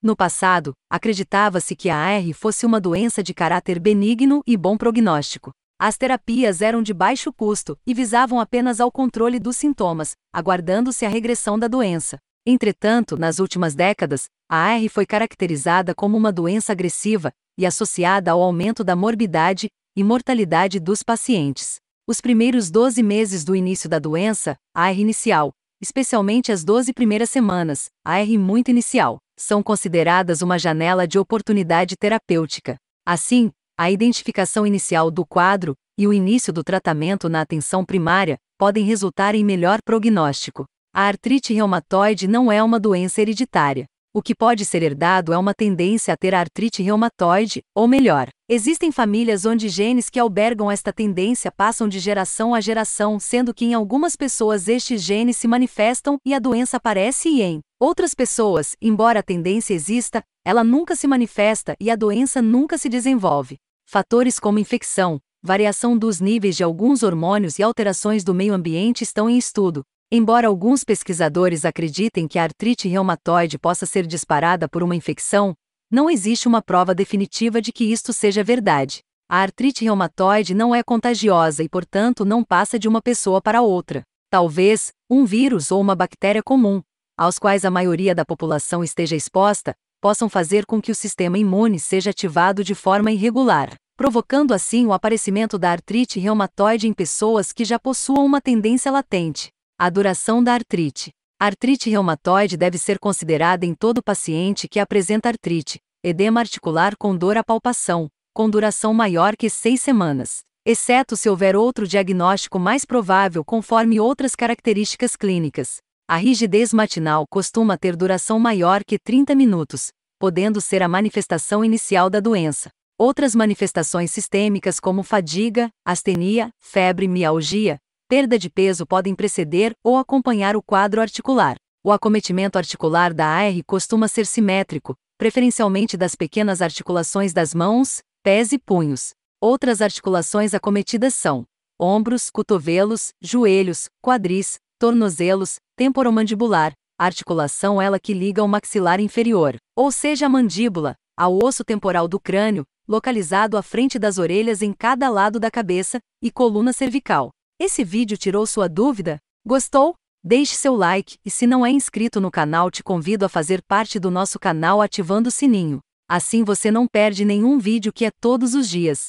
No passado, acreditava-se que a AR fosse uma doença de caráter benigno e bom prognóstico. As terapias eram de baixo custo e visavam apenas ao controle dos sintomas, aguardando-se a regressão da doença. Entretanto, nas últimas décadas, a AR foi caracterizada como uma doença agressiva e associada ao aumento da morbidade e mortalidade dos pacientes. Os primeiros 12 meses do início da doença, AR inicial, especialmente as 12 primeiras semanas, AR muito inicial, são consideradas uma janela de oportunidade terapêutica. Assim, a identificação inicial do quadro e o início do tratamento na atenção primária podem resultar em melhor prognóstico. A artrite reumatoide não é uma doença hereditária. O que pode ser herdado é uma tendência a ter artrite reumatoide, ou melhor, existem famílias onde genes que albergam esta tendência passam de geração a geração, sendo que em algumas pessoas estes genes se manifestam e a doença aparece em Outras pessoas, embora a tendência exista, ela nunca se manifesta e a doença nunca se desenvolve. Fatores como infecção, variação dos níveis de alguns hormônios e alterações do meio ambiente estão em estudo. Embora alguns pesquisadores acreditem que a artrite reumatoide possa ser disparada por uma infecção, não existe uma prova definitiva de que isto seja verdade. A artrite reumatoide não é contagiosa e, portanto, não passa de uma pessoa para outra. Talvez um vírus ou uma bactéria comum, aos quais a maioria da população esteja exposta, possam fazer com que o sistema imune seja ativado de forma irregular, provocando assim o aparecimento da artrite reumatoide em pessoas que já possuam uma tendência latente. A duração da artrite. artrite reumatoide deve ser considerada em todo paciente que apresenta artrite, edema articular com dor à palpação, com duração maior que seis semanas, exceto se houver outro diagnóstico mais provável conforme outras características clínicas, a rigidez matinal costuma ter duração maior que 30 minutos, podendo ser a manifestação inicial da doença. Outras manifestações sistêmicas como fadiga, astenia, febre mialgia, perda de peso podem preceder ou acompanhar o quadro articular. O acometimento articular da AR costuma ser simétrico, preferencialmente das pequenas articulações das mãos, pés e punhos. Outras articulações acometidas são ombros, cotovelos, joelhos, quadris, tornozelos, temporomandibular, articulação ela que liga o maxilar inferior, ou seja, a mandíbula, ao osso temporal do crânio, localizado à frente das orelhas em cada lado da cabeça, e coluna cervical. Esse vídeo tirou sua dúvida? Gostou? Deixe seu like e se não é inscrito no canal, te convido a fazer parte do nosso canal ativando o sininho. Assim você não perde nenhum vídeo que é todos os dias.